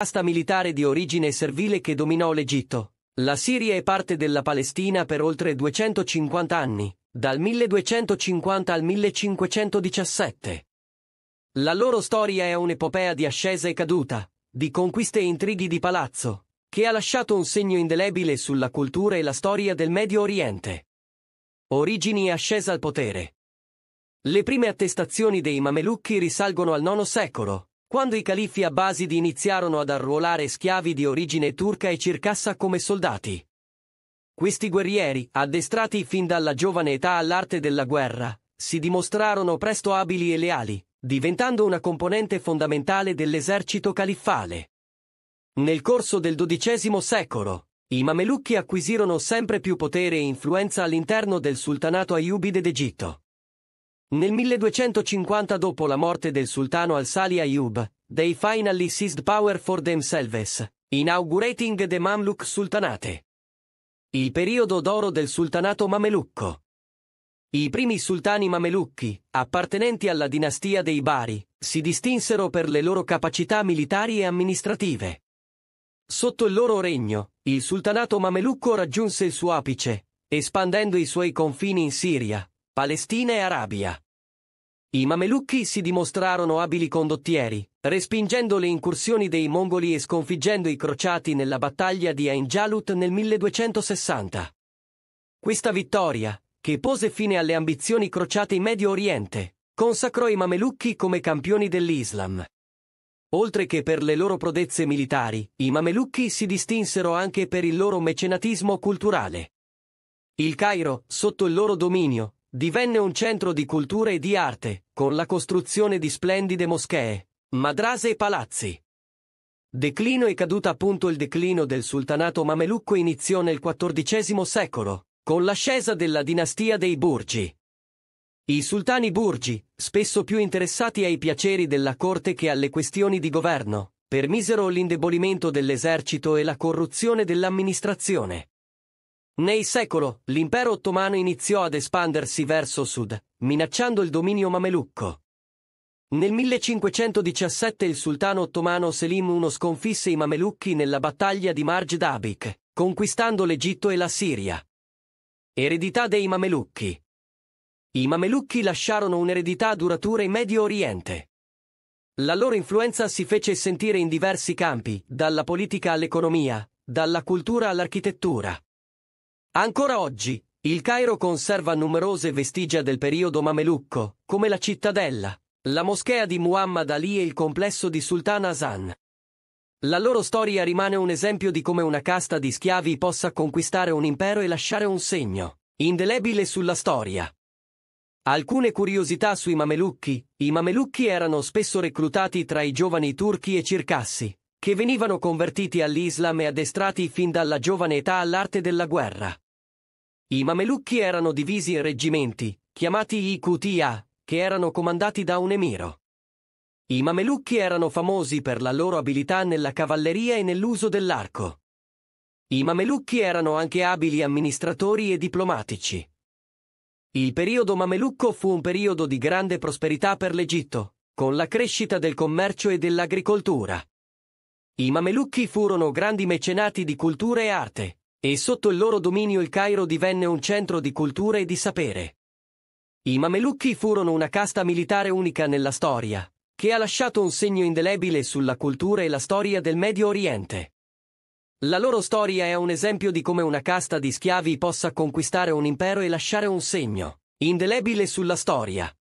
casta militare di origine servile che dominò l'Egitto, la Siria e parte della Palestina per oltre 250 anni, dal 1250 al 1517. La loro storia è un'epopea di ascesa e caduta, di conquiste e intrighi di palazzo, che ha lasciato un segno indelebile sulla cultura e la storia del Medio Oriente. Origini e ascesa al potere. Le prime attestazioni dei Mamelucchi risalgono al IX secolo, quando i califi abbasidi iniziarono ad arruolare schiavi di origine turca e circassa come soldati. Questi guerrieri, addestrati fin dalla giovane età all'arte della guerra, si dimostrarono presto abili e leali, diventando una componente fondamentale dell'esercito califfale. Nel corso del XII secolo, i mamelucchi acquisirono sempre più potere e influenza all'interno del sultanato Ayyubide d'Egitto. Nel 1250 dopo la morte del sultano al-Sali Ayyub, they finally seized power for themselves, inaugurating the Mamluk Sultanate. Il periodo d'oro del sultanato mamelucco. I primi sultani mamelucchi, appartenenti alla dinastia dei Bari, si distinsero per le loro capacità militari e amministrative. Sotto il loro regno, il sultanato mamelucco raggiunse il suo apice, espandendo i suoi confini in Siria, Palestina e Arabia. I mamelucchi si dimostrarono abili condottieri, respingendo le incursioni dei mongoli e sconfiggendo i crociati nella battaglia di Ain Jalut nel 1260. Questa vittoria, che pose fine alle ambizioni crociate in Medio Oriente, consacrò i mamelucchi come campioni dell'Islam. Oltre che per le loro prodezze militari, i mamelucchi si distinsero anche per il loro mecenatismo culturale. Il Cairo, sotto il loro dominio, divenne un centro di cultura e di arte, con la costruzione di splendide moschee, madrase e palazzi. Declino e caduta appunto il declino del sultanato mamelucco iniziò nel XIV secolo, con l'ascesa della dinastia dei Burgi. I sultani Burgi, spesso più interessati ai piaceri della corte che alle questioni di governo, permisero l'indebolimento dell'esercito e la corruzione dell'amministrazione. Nei secolo, l'impero ottomano iniziò ad espandersi verso sud, minacciando il dominio mamelucco. Nel 1517 il sultano ottomano Selim I sconfisse i mamelucchi nella battaglia di Marj Dabik, conquistando l'Egitto e la Siria. Eredità dei mamelucchi I mamelucchi lasciarono un'eredità duratura in Medio Oriente. La loro influenza si fece sentire in diversi campi, dalla politica all'economia, dalla cultura all'architettura. Ancora oggi, il Cairo conserva numerose vestigia del periodo mamelucco, come la cittadella, la moschea di Muhammad Ali e il complesso di Sultan Hassan. La loro storia rimane un esempio di come una casta di schiavi possa conquistare un impero e lasciare un segno, indelebile sulla storia. Alcune curiosità sui mamelucchi. I mamelucchi erano spesso reclutati tra i giovani turchi e circassi, che venivano convertiti all'Islam e addestrati fin dalla giovane età all'arte della guerra. I mamelucchi erano divisi in reggimenti, chiamati i Qutia, che erano comandati da un emiro. I mamelucchi erano famosi per la loro abilità nella cavalleria e nell'uso dell'arco. I mamelucchi erano anche abili amministratori e diplomatici. Il periodo mamelucco fu un periodo di grande prosperità per l'Egitto, con la crescita del commercio e dell'agricoltura. I Mamelucchi furono grandi mecenati di cultura e arte, e sotto il loro dominio il Cairo divenne un centro di cultura e di sapere. I Mamelucchi furono una casta militare unica nella storia, che ha lasciato un segno indelebile sulla cultura e la storia del Medio Oriente. La loro storia è un esempio di come una casta di schiavi possa conquistare un impero e lasciare un segno indelebile sulla storia.